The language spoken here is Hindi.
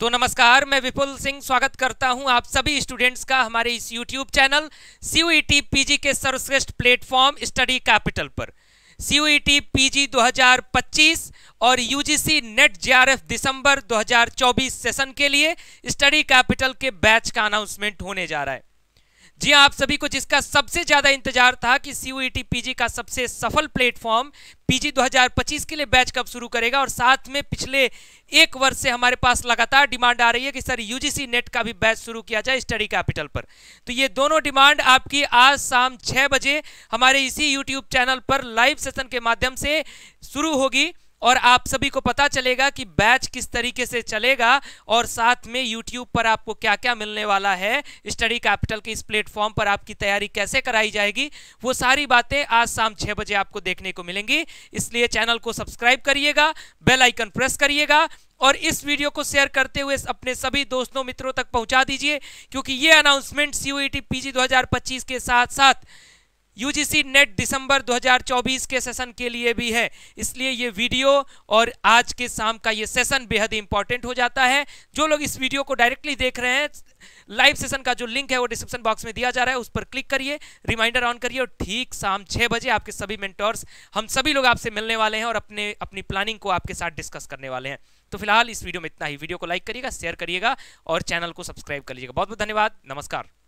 तो नमस्कार मैं विपुल सिंह स्वागत करता हूं आप सभी स्टूडेंट्स का हमारे इस यूट्यूब चैनल सी पीजी के सर्वश्रेष्ठ प्लेटफॉर्म स्टडी कैपिटल पर सी पीजी 2025 और यूजीसी नेट एफ दिसंबर 2024 सेशन के लिए स्टडी कैपिटल के बैच का अनाउंसमेंट होने जा रहा है जी हाँ, आप सभी को जिसका सबसे ज्यादा इंतजार था कि सीयूईटी पीजी e का सबसे सफल प्लेटफॉर्म पीजी 2025 के लिए बैच कब शुरू करेगा और साथ में पिछले एक वर्ष से हमारे पास लगातार डिमांड आ रही है कि सर यूजीसी नेट का भी बैच शुरू किया जाए स्टडी कैपिटल पर तो ये दोनों डिमांड आपकी आज शाम छह बजे हमारे इसी यूट्यूब चैनल पर लाइव सेशन के माध्यम से शुरू होगी और आप सभी को पता चलेगा कि बैच किस तरीके से चलेगा और साथ में यूट्यूब पर आपको क्या क्या मिलने वाला है स्टडी कैपिटल के इस प्लेटफॉर्म पर आपकी तैयारी कैसे कराई जाएगी वो सारी बातें आज शाम छह बजे आपको देखने को मिलेंगी इसलिए चैनल को सब्सक्राइब करिएगा बेल आइकन प्रेस करिएगा और इस वीडियो को शेयर करते हुए अपने सभी दोस्तों मित्रों तक पहुंचा दीजिए क्योंकि ये अनाउंसमेंट सी ओ पीजी 2025 के साथ साथ यूजीसी नेट दिसंबर 2024 के सेशन के लिए भी है इसलिए ये वीडियो और आज के शाम का ये सेशन बेहद इंपॉर्टेंट हो जाता है जो लोग इस वीडियो को डायरेक्टली देख रहे हैं लाइव सेशन का जो लिंक है वो डिस्क्रिप्शन बॉक्स में दिया जा रहा है उस पर क्लिक करिए रिमाइंडर ऑन करिए और ठीक शाम छह बजे आपके सभी मेंटर्स हम सभी लोग आपसे मिलने वाले हैं और अपने अपनी प्लानिंग को आपके साथ डिस्कस करने वाले हैं तो फिलहाल इस वीडियो में इतना ही वीडियो को लाइक करिएगा शेयर करिएगा और चैनल को सब्सक्राइब कर लीजिएगा बहुत बहुत धन्यवाद नमस्कार